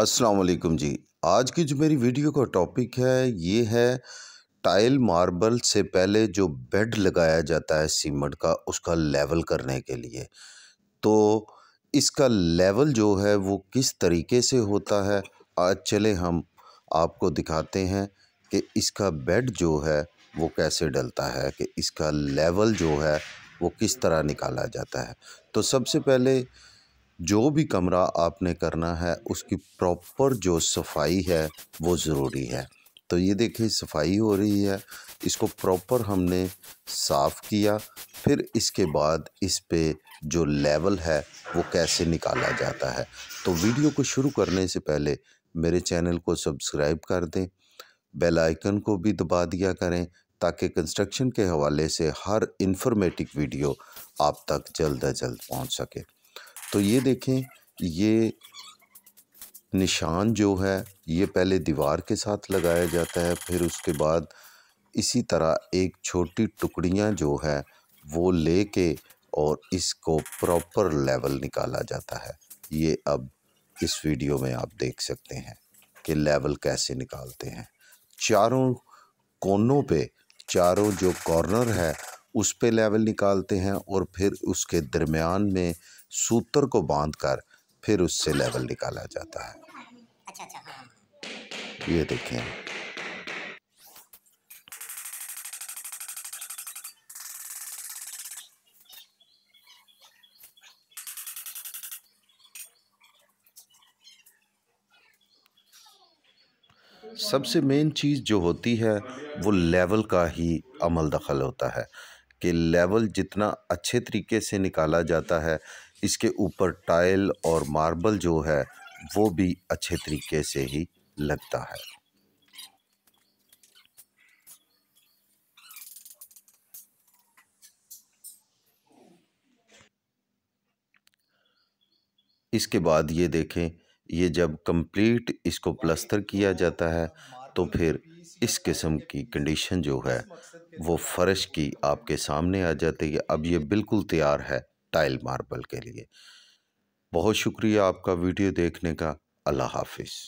असलकुम जी आज की जो मेरी वीडियो का टॉपिक है ये है टाइल मार्बल से पहले जो बेड लगाया जाता है सीमेंट का उसका लेवल करने के लिए तो इसका लेवल जो है वो किस तरीके से होता है आज चले हम आपको दिखाते हैं कि इसका बेड जो है वो कैसे डलता है कि इसका लेवल जो है वो किस तरह निकाला जाता है तो सबसे पहले जो भी कमरा आपने करना है उसकी प्रॉपर जो सफाई है वो ज़रूरी है तो ये देखिए सफाई हो रही है इसको प्रॉपर हमने साफ़ किया फिर इसके बाद इस पे जो लेवल है वो कैसे निकाला जाता है तो वीडियो को शुरू करने से पहले मेरे चैनल को सब्सक्राइब कर दें बेल आइकन को भी दबा दिया करें ताकि कंस्ट्रक्शन के हवाले से हर इंफॉर्मेटिव वीडियो आप तक जल्द अज जल्द पहुंच सके तो ये देखें ये निशान जो है ये पहले दीवार के साथ लगाया जाता है फिर उसके बाद इसी तरह एक छोटी टुकड़ियाँ जो है वो ले के और इसको प्रॉपर लेवल निकाला जाता है ये अब इस वीडियो में आप देख सकते हैं कि लेवल कैसे निकालते हैं चारों कोनों पे चारों जो कॉर्नर है उस पर लेवल निकालते हैं और फिर उसके दरमियान में सूत्र को बांध कर फिर उससे लेवल निकाला जाता है अच्छा, अच्छा, हाँ। ये देखें सबसे मेन चीज़ जो होती है वो लेवल का ही अमल दखल होता है कि लेवल जितना अच्छे तरीके से निकाला जाता है इसके ऊपर टाइल और मार्बल जो है वो भी अच्छे तरीके से ही लगता है इसके बाद ये देखें ये जब कंप्लीट इसको प्लस्तर किया जाता है तो फिर इस किस्म की कंडीशन जो है वो फ़र्श की आपके सामने आ जाती है अब ये बिल्कुल तैयार है टाइल मार्बल के लिए बहुत शुक्रिया आपका वीडियो देखने का अल्लाह हाफिज़